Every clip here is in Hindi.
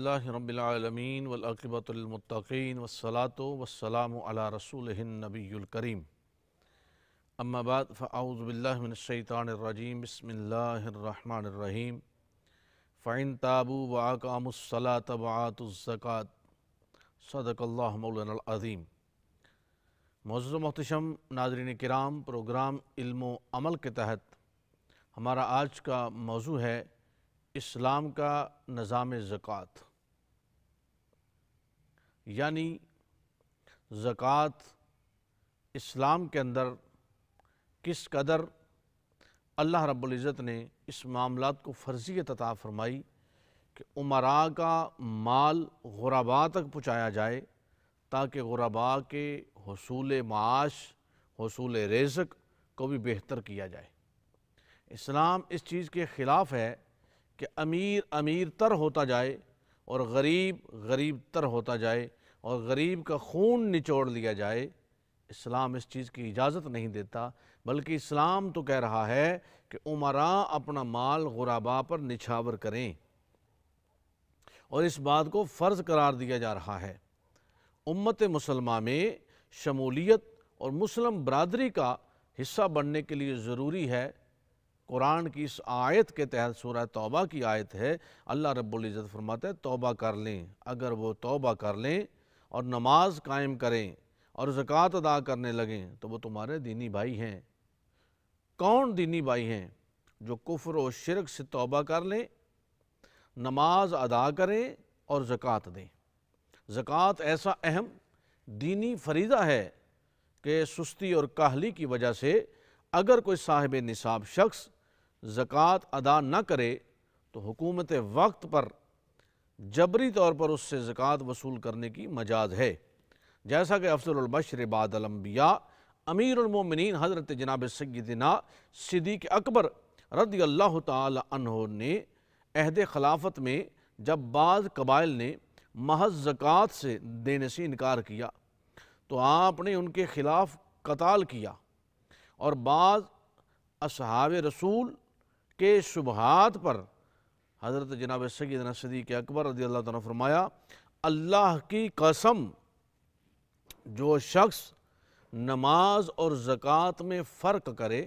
अलहमदिल्लाबीआलमीन वलाक़िबतमतिन वसलात वसलाम रसूलनबीकरीम अम्माबाद फ़ाउज़बिल्लिनशैतानरजीम बसमीम फ़ाइन ताबू वाकामसला तबातज़क़ात सदकल्लाजीम मौजू महतशम नाजरन कराम प्रोग्राम इल्म अमल के तहत हमारा आज का मौजू है इस्लाम का निज़ाम ज़क़़त यानी ज़क़़त इस्लाम के अंदर किस कदर अल्लाह रब्ज़त ने इस मामला को फर्जियत अता फरमाई कि उमरा का माल गुरबा तक पहुँचाया जाए ताकि गुरबा के हसूल माश हसूल रेजक को भी बेहतर किया जाए इस्लाम इस चीज़ के ख़िलाफ़ है कि अमीर अमीर तर होता जाए और गरीब गरीब तर होता जाए और गरीब का खून निचोड़ लिया जाए इस्लाम इस चीज़ की इजाज़त नहीं देता बल्कि इस्लाम तो कह रहा है कि उमरा अपना माल गुराबा पर निछावर करें और इस बात को फ़र्ज़ करार दिया जा रहा है उम्मत मुसलमा में शमूलियत और मुस्लिम बरदरी का हिस्सा बनने के लिए ज़रूरी है कुरान की इस आयत के तहत सूरह तौबा की आयत है अल्लाह रब्बुल इज़्ज़त फरमाते तौबा कर लें अगर वो तौबा कर लें और नमाज कायम करें और ज़क़़त अदा करने लगें तो वो तुम्हारे दीनी भाई हैं कौन दीनी भाई हैं जो कुफ्र व शिरक से तौबा कर लें नमाज अदा करें और ज़क़़त दें ज़क़़त ऐसा अहम दीनी फरीदा है कि सुस्ती और काहली की वजह से अगर कोई साहिब निसाब शख्स ज़क़़त अदा न करे तो हुकूमत वक्त पर जबरी तौर पर उससे ज़क़़त वसूल करने की मजाज है जैसा कि अफसरबशर बादलम्बिया अमीरमिन हज़रत जनाब सदना सिद्दीक अकबर रदी अल्लाह तहो ने अहद खिलाफत में जब बाज़ कबाइल ने महज ज़क़़त से देने से इनकार किया तो आपने उनके ख़िलाफ़ कताल किया और बाज़ असहाब रसूल के शुबहत पर हज़रत जनाब सैद के अकबर रदी अल्लाह तन फरमाया अल्लाह की कसम जो शख्स नमाज और ज़क़़त में फ़र्क करे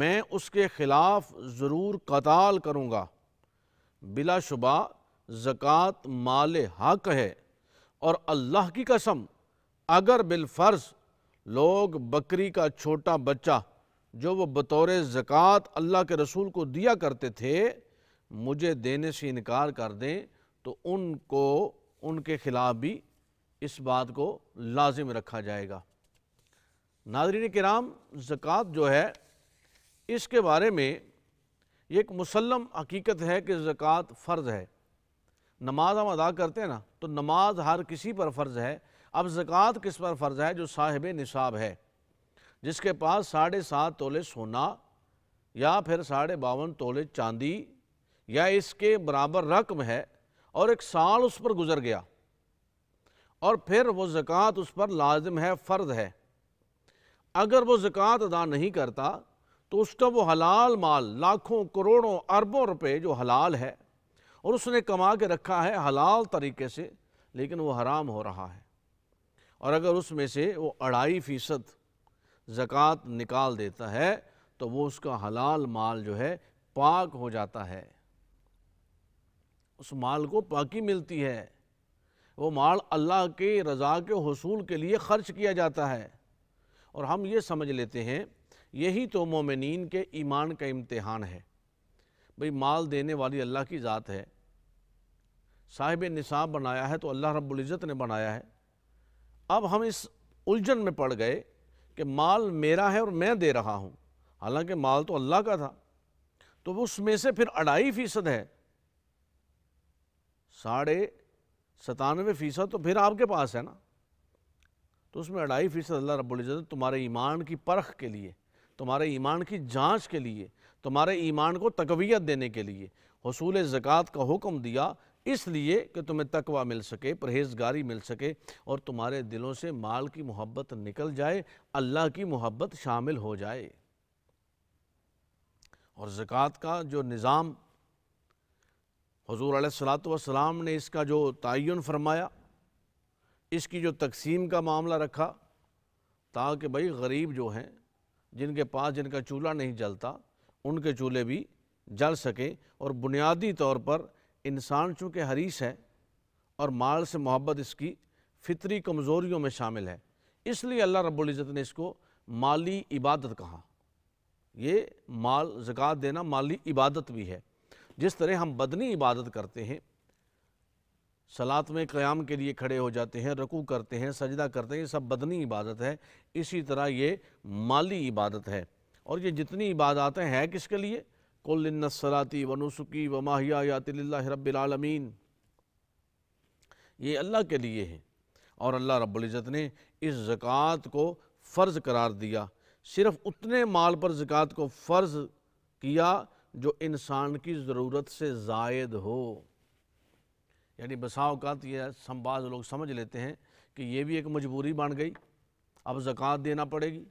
मैं उसके ख़िलाफ़ ज़रूर कताल करूँगा बिलाशुबा ज़क़़त माल हक है और अल्लाह की कसम अगर बिलफ़र्ज लोग बकरी का छोटा बच्चा जो वो बतौर ज़क़़त अल्लाह के रसूल को दिया करते थे मुझे देने से इनकार कर दें तो उनको उनके ख़िलाफ़ भी इस बात को लाजिम रखा जाएगा नादरीन कराम ज़क़़त जो है इसके बारे में एक मुसलम हकीकत है कि ज़क़़त फ़र्ज़ है नमाज हम अदा करते हैं ना तो नमाज हर किसी पर फ़र्ज़ है अब ज़क़़त किस पर फ़र्ज़ है जो साहिब निसाब है जिसके पास साढ़े सात तोले सोना या फिर साढ़े बावन तोले चांदी या इसके बराबर रकम है और एक साल उस पर गुजर गया और फिर वो ज़क़़त उस पर लाजिम है फ़र्द है अगर वो ज़क़़त अदा नहीं करता तो उसका वो हलाल माल लाखों करोड़ों अरबों रुपए जो हलाल है और उसने कमा के रखा है हलाल तरीके से लेकिन वो हराम हो रहा है और अगर उसमें से वो अढ़ाई फ़ीसद ज़क़़त निकाल देता है तो वो उसका हलाल माल जो है पाक हो जाता है उस माल को पाकि मिलती है वो माल अल्लाह के रज़ा के हसूल के लिए ख़र्च किया जाता है और हम ये समझ लेते हैं यही तो मोमिन के ईमान का इम्तहान है भाई माल देने वाली अल्लाह की ज़ात है साहिब निसाब बनाया है तो अल्लाह रब्ज़त ने बनाया है अब हम इस उलझन में पड़ गए कि माल मेरा है और मैं दे रहा हूँ हालांकि माल तो अल्लाह का था तो उसमें से फिर अढ़ाई फ़ीसद है साढ़े सतानवे फ़ीसद तो फिर आपके पास है ना तो उसमें अढ़ाई फ़ीसद अल्लाह इज़्ज़त तुम्हारे ईमान की परख के लिए तुम्हारे ईमान की जांच के लिए तुम्हारे ईमान को तकवीत देने के लिए हसूल ज़क़़त का हुक्म दिया इसलिए कि तुम्हें तकवा मिल सके परहेजगारी मिल सके और तुम्हारे दिलों से माल की मोहब्बत निकल जाए अल्लाह की मोहब्बत शामिल हो जाए और ज़क़़त का जो निज़ाम हजूर सलाम ने इसका जो तयन फरमाया इसकी जो तकसीम का मामला रखा ताकि भाई गरीब जो हैं जिनके पास जिनका चूल्हा नहीं जलता उनके चूल्हे भी जल सकें और बुनियादी तौर पर इंसान चूँकि हरीस है और माल से मोहब्बत इसकी फितरी कमज़ोरियों में शामिल है इसलिए अल्लाह रब्ज़त ने इसको माली इबादत कहा ये माल जक़ात देना माली इबादत भी है जिस तरह हम बदनी इबादत करते हैं सलात में क़याम के लिए खड़े हो जाते हैं रकू करते हैं सजदा करते हैं ये सब बदनी इबादत है इसी तरह ये माली इबादत है और ये जितनी इबादतें हैं किसके लिए कुल्लसलाती वनुसुकी व माहिया यातिल्ला रबालमीन ये अल्लाह के लिए है और अल्लाह रब्ज़त ने इस ज़क़़त को फ़र्ज़ करार दिया सिर्फ़ उतने माल पर ज़क़़त को फ़र्ज़ किया जो इंसान की ज़रूरत से जायद हो यानी बसा तो यह हम बाज़ लोग समझ लेते हैं कि ये भी एक मजबूरी बन गई अब ज़क़़त देना पड़ेगी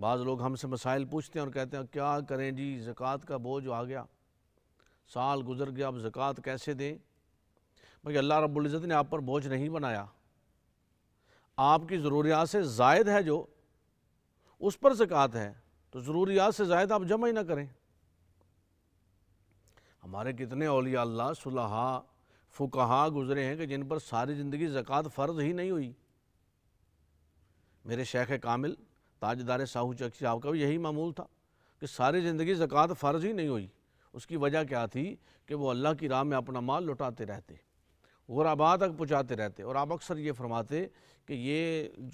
बाज़ लोग हमसे मसाइल पूछते हैं और कहते हैं क्या करें जी ज़क़़त का बोझ आ गया साल गुजर गया अब ज़क़़त कैसे दें भाई अल्लाह रब्ज़त ने आप पर बोझ नहीं बनाया आपकी ज़रूरियात से जायद है जो उस पर ज़क़़त है तो ज़रूरियात से जायद आप जमा ही ना करें हमारे कितने अलिया सुलहा फुकहा गुजरे हैं कि जिन पर सारी ज़िंदगी ज़क़़त फ़र्ज ही नहीं हुई मेरे शेख कामिल ताजदार साहू चक साहब का भी यही मामूल था कि सारी ज़िंदगी ज़क़़त फ़र्ज ही नहीं हुई उसकी वजह क्या थी कि वो अल्लाह की राह में अपना माल लुटाते रहते गुराबा तक पहुँचाते रहते और आप अक्सर ये फरमाते कि ये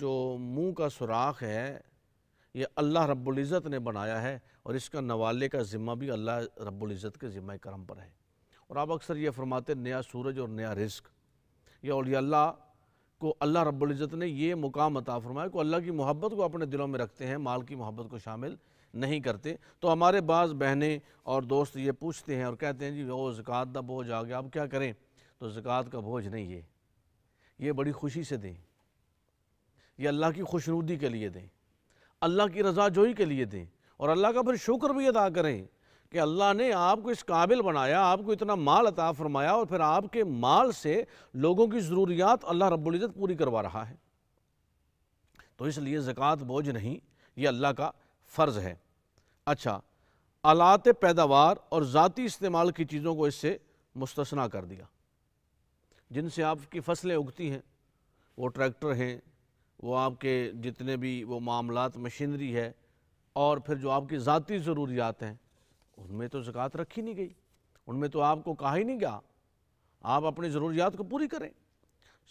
जो मुँह का सुराख है ये अल्लाह रब्ज़त ने बनाया है और इसका नवाले का ज़िम्मा भी अल्लाह रब्ज़त के ज़िम्मे करम पर है और आप अक्सर ये फरमाते नया सूरज और नया रिस्क यह अल्लाह को अल्लाह रब्ज़त ने ये मुकाम अता फरमाया को अल्लाह की मोहब्बत को अपने दिलों में रखते हैं माल की मोहब्बत को शामिल नहीं करते तो हमारे बाज़ बहनें और दोस्त ये पूछते हैं और कहते हैं जी वो ज़क़़त का बोझ आ गया अब क्या करें तो ज़क़़त का बोझ नहीं है ये बड़ी खुशी से दें ये अल्लाह की खुशनुदी के लिए दें अल्लाह की रजा जोई के लिए दें और अल्लाह का फिर शुक्र भी अदा करें कि अल्लाह ने आपको इस काबिल बनाया आपको इतना माल अता फरमाया और फिर आपके माल से लोगों की ज़रूरियात अल्लाह रब्ज़त पूरी करवा रहा है तो इसलिए ज़क़़त बोझ नहीं ये अल्लाह का फ़र्ज़ है अच्छा आलात पैदावार और ज़ाती इस्तेमाल की चीज़ों को इससे मुस्तना कर दिया जिनसे आपकी फसलें उगती हैं वो ट्रैक्टर हैं वो आपके जितने भी वो मामलात मशीनरी है और फिर जो आपकी ज़ाती ज़रूरियात हैं उनमें तो ज़क़़त रखी नहीं गई उनमें तो आपको कहा ही नहीं गया आप अपनी ज़रूरियात को पूरी करें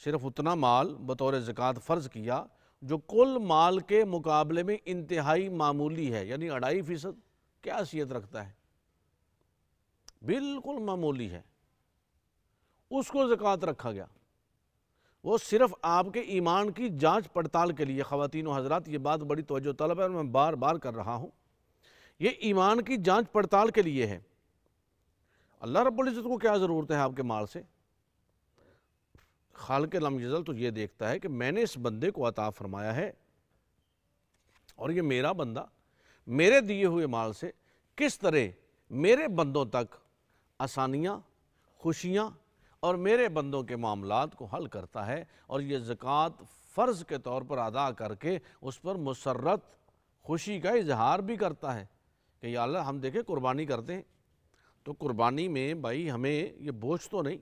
सिर्फ उतना माल बतौर ज़क़़त फ़र्ज़ किया जो कुल माल के मुकाबले में इंतहाई मामूली है यानी अढ़ाई फ़ीसद क्या हैसियत रखता है बिल्कुल मामूली है उसको ज़क़़त रखा गया वो सिर्फ आपके ईमान की जांच पड़ताल के लिए खातिन हजरात ये बात बड़ी तोज्जो तलब है और मैं बार बार कर रहा हूँ ये ईमान की जांच पड़ताल के लिए है अल्लाह रब्ज़त को क्या ज़रूरत है आपके माल से खाल के लमजल तो ये देखता है कि मैंने इस बंदे को अता फरमाया है और ये मेरा बंदा मेरे दिए हुए माल से किस तरह मेरे बंदों तक आसानियाँ खुशियाँ और मेरे बंदों के मामला को हल करता है और ये ज़क़़त फ़र्ज़ के तौर पर अदा करके उस पर मुसरत खुशी का इजहार भी करता है कि अल्लाह हम देखें कुर्बानी करते हैं तो कुर्बानी में भाई हमें ये बोझ तो नहीं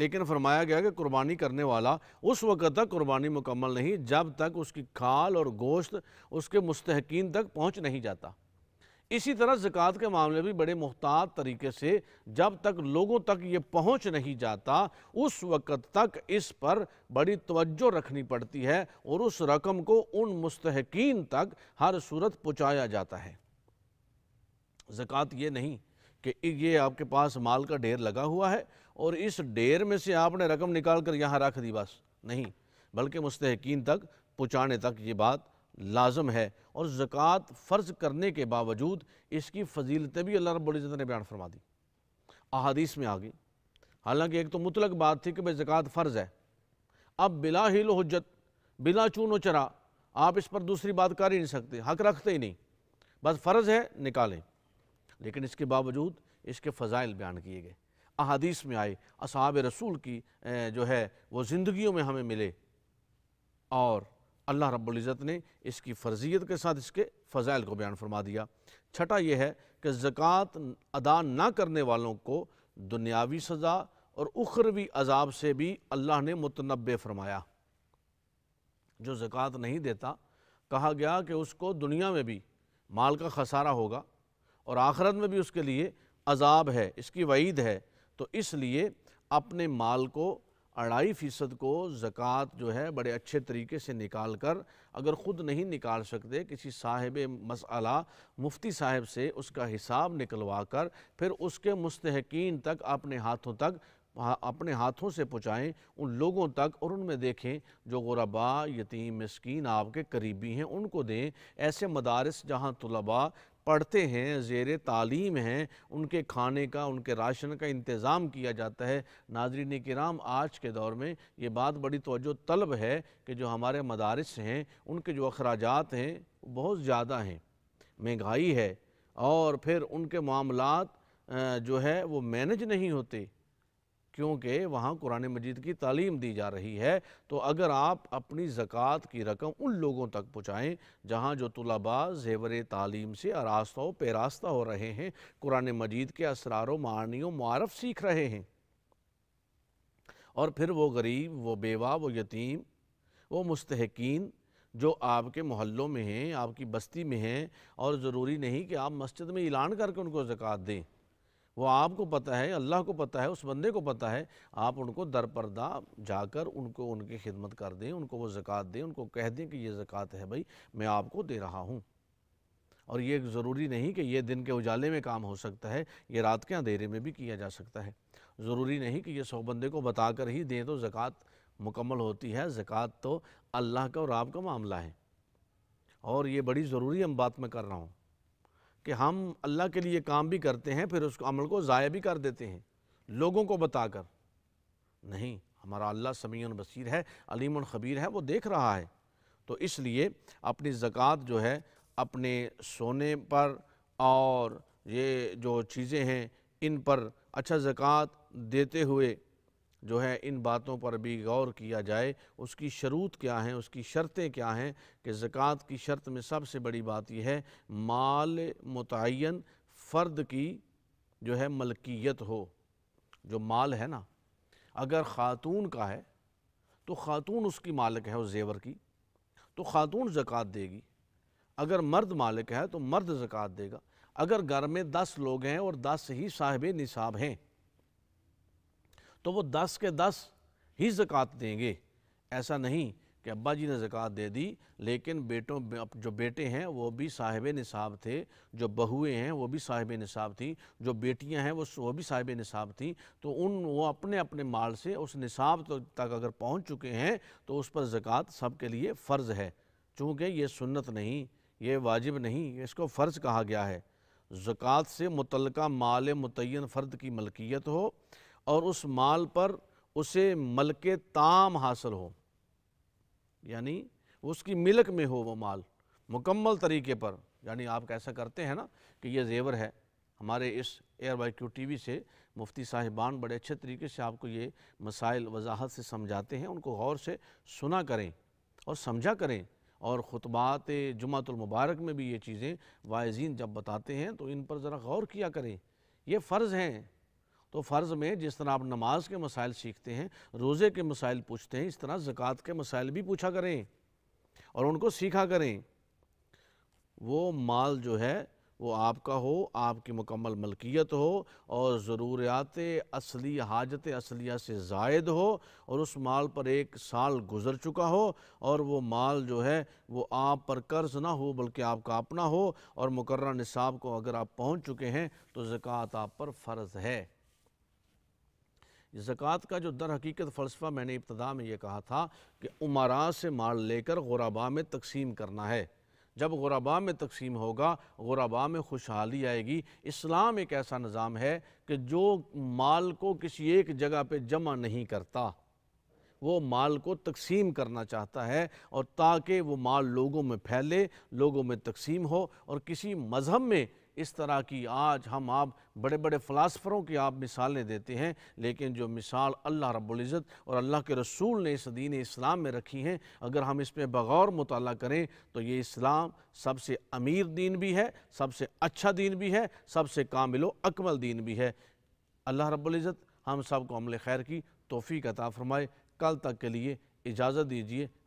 लेकिन फरमाया गया कि कुर्बानी करने वाला उस वक़्त तक कुर्बानी मुकम्मल नहीं जब तक उसकी खाल और गोश्त उसके मुस्तकिन तक पहुँच नहीं जाता इसी तरह ज़क़़त के मामले भी बड़े मोहतात तरीके से जब तक लोगों तक ये पहुंच नहीं जाता उस वक़्त तक इस पर बड़ी तवज्जो रखनी पड़ती है और उस रकम को उन मुस्तकिन तक हर सूरत पहुँचाया जाता है ज़क़़त ये नहीं कि ये आपके पास माल का ढेर लगा हुआ है और इस ढेर में से आपने रकम निकाल कर यहाँ रख दी बस नहीं बल्कि मुस्तकिन तक पहुँचाने तक ये बात लाजम है और ज़क़़त फ़र्ज़ करने के बावजूद इसकी फजीलतें भी अल्लाह रब्ज़त ने बयान फरमा दी अहादीस में आ गई हालांकि एक तो मुतलक बात थी कि भाई ज़क़़त फ़र्ज़ है अब बिला हिल हजत बिला चून चरा आप इस पर दूसरी बात कर ही नहीं सकते हक रखते ही नहीं बस फ़र्ज़ है निकालें लेकिन इसके बावजूद इसके फ़जाइल बयान किए गए अहादीस में आए असहाब रसूल की जो है वो ज़िंदगियों में हमें मिले और अल्लाह रब्ज़त ने इसकी फ़र्जियत के साथ इसके फ़जाइल को बयान फरमा दिया छठा यह है कि ज़क़़त अदा ना करने वालों को दुनियावी सज़ा और उखरवी अजाब से भी अल्लाह ने मुतनबे फरमाया जो ज़क़़त नहीं देता कहा गया कि उसको दुनिया में भी माल का खसारा होगा और आखरत में भी उसके लिए अजाब है इसकी वईद है तो इसलिए अपने माल को अढ़ाई फ़ीसद को ज़क़़त जो है बड़े अच्छे तरीके से निकाल कर अगर ख़ुद नहीं निकाल सकते किसी साहिब मसला मुफ्ती साहब से उसका हिसाब निकलवा कर फिर उसके मुस्तकिन तक अपने हाथों तक अपने हाथों से पहुँचाएँ उन लोगों तक और उनमें देखें जो गुरबा यतीम मस्किन आपके करीबी हैं उनको दें ऐसे मदारस जहाँ तलबा पढ़ते हैं जेर तालीम हैं उनके खाने का उनके राशन का इंतज़ाम किया जाता है नाजरीन कराम आज के दौर में ये बात बड़ी तोजो तलब है कि जो हमारे मदारस हैं उनके जो अखराज हैं बहुत ज़्यादा हैं महंगाई है और फिर उनके मामला जो है वो मैनेज नहीं होते क्योंकि वहाँ कुरान मजीद की तालीम दी जा रही है तो अगर आप अपनी ज़क़़त की रकम उन लोगों तक पहुँचाएँ जहाँ जो तलबा जेवर तालीम से आरास्ता व पेरास्ता हो रहे हैं कुरान मजीद के असरार मानी मारफ सीख रहे हैं और फिर वो गरीब वो बेवा वो यतीम वो मुस्तकिन जो आपके मोहल्लों में हैं आपकी बस्ती में हैं और ज़रूरी नहीं कि आप मस्जिद में ऐलान करके उनको ज़क़़त दें वो आपको पता है अल्लाह को पता है उस बंदे को पता है आप उनको दर परदा जाकर उनको उनकी खिदमत कर दें उनको वो ज़क़़त दें उनको कह दें कि ये ज़क़़त है भाई मैं आपको दे रहा हूँ और ये ज़रूरी नहीं कि ये दिन के उजाले में काम हो सकता है ये रात के अंधेरे में भी किया जा सकता है ज़रूरी नहीं कि ये सौ बंदे को बता कर ही दें तो ज़क़़त मुकम्मल होती है ज़क़़त तो अल्लाह का और आपका मामला है और ये बड़ी ज़रूरी हम बात मैं कर रहा हूँ कि हम अल्लाह के लिए काम भी करते हैं फिर उस अमल को ज़ाया भी कर देते हैं लोगों को बताकर नहीं हमारा अल्लाह समी बसीर है अलीम ख़बीर है वो देख रहा है तो इसलिए अपनी ज़क़़त जो है अपने सोने पर और ये जो चीज़ें हैं इन पर अच्छा ज़क़़त देते हुए जो है इन बातों पर भी गौर किया जाए उसकी शरूत क्या हैं उसकी शर्तें क्या हैं कि ज़क़़त की शर्त में सबसे बड़ी बात यह है माल मुतन फ़र्द की जो है मलकियत हो जो माल है ना अगर ख़ातून का है तो ख़ातून उसकी मालिक है उस जेवर की तो ख़ातून ज़क़़त देगी अगर मर्द मालिक है तो मर्द ज़क़़त देगा अगर घर में दस लोग हैं और दस ही साहिब निसाब हैं तो वो दस के दस ही ज़क़़त देंगे ऐसा नहीं कि अब्बा जी ने ज़क़़त दे दी लेकिन बेटों जो बेटे हैं वो भी साहिब निसाब थे जो बहुएँ हैं वो भी साहिब निसाब थी जो बेटियां हैं वो वो भी साहिब निसाब थी तो उन वो अपने अपने माल से उस निसाब तो तक अगर पहुंच चुके हैं तो उस पर ज़क़़त सब के लिए फ़र्ज़ है चूँकि ये सुन्नत नहीं ये वाजिब नहीं इसको फ़र्ज़ कहा गया है ज़क़़त से मुतलका माल मुतन फ़र्द की मलकियत हो और उस माल पर उसे मलके ताम हासिल हो यानी उसकी मिलक में हो वो माल मुकम्मल तरीके पर यानी आप ऐसा करते हैं ना कि ये जेवर है हमारे इस एयर वाई क्यू टी से मुफ्ती साहिबान बड़े अच्छे तरीके से आपको ये मसाइल वजाहत से समझाते हैं उनको गौर से सुना करें और समझा करें और ख़ुतबात जुमातुलमबारक में भी ये चीज़ें वायजीन जब बताते हैं तो इन पर ज़रा गौर किया करें ये फ़र्ज़ हैं तो फ़र्ज़ में जिस तरह आप नमाज के मसाइल सीखते हैं रोज़े के मसाइल पूछते हैं इस तरह ज़क़़त के मसाइल भी पूछा करें और उनको सीखा करें वो माल जो है वो आपका हो आपकी मुकम्मल मलकियत हो और ज़रूरियात असली हाजत असलिया से जायद हो और उस माल पर एक साल गुज़र चुका हो और वो माल जो है वो आप पर कर्ज ना हो बल्कि आपका अपना हो और मुकर्रा निसाब को अगर आप पहुँच चुके हैं तो ज़क़़त आप पर फ़र्ज़ है ज़क़़त का जो दर हकीकत फ़लसफ़ा मैंने इब्तदा में ये कहा था कि उमरा से माल लेकर गुरबा में तकसीम करना है जब गुरबा में तकसीम होगा गुरबा में खुशहाली आएगी इस्लाम एक ऐसा निज़ाम है कि जो माल को किसी एक जगह पर जमा नहीं करता वो माल को तकसीम करना चाहता है और ताकि वो माल लोगों में फैले लोगों में तकसीम हो और किसी मज़हब में इस तरह की आज हम आप बड़े बड़े फ़लासफ़रों की आप मिसालें देते हैं लेकिन जो मिसाल अल्लाह रब्ज़त और अल्लाह के रसूल ने इस दीन इस्लाम में रखी हैं अगर हम इस पर बगौर मुताल करें तो ये इस्लाम सबसे अमीर दीन भी है सबसे अच्छा दीन भी है सबसे कामिल अकमल दीन भी है अल्लाह रब्ज़त हम सब को अमल खैर की तोफ़ी अता फ़रमाए कल तक के लिए इजाज़त दीजिए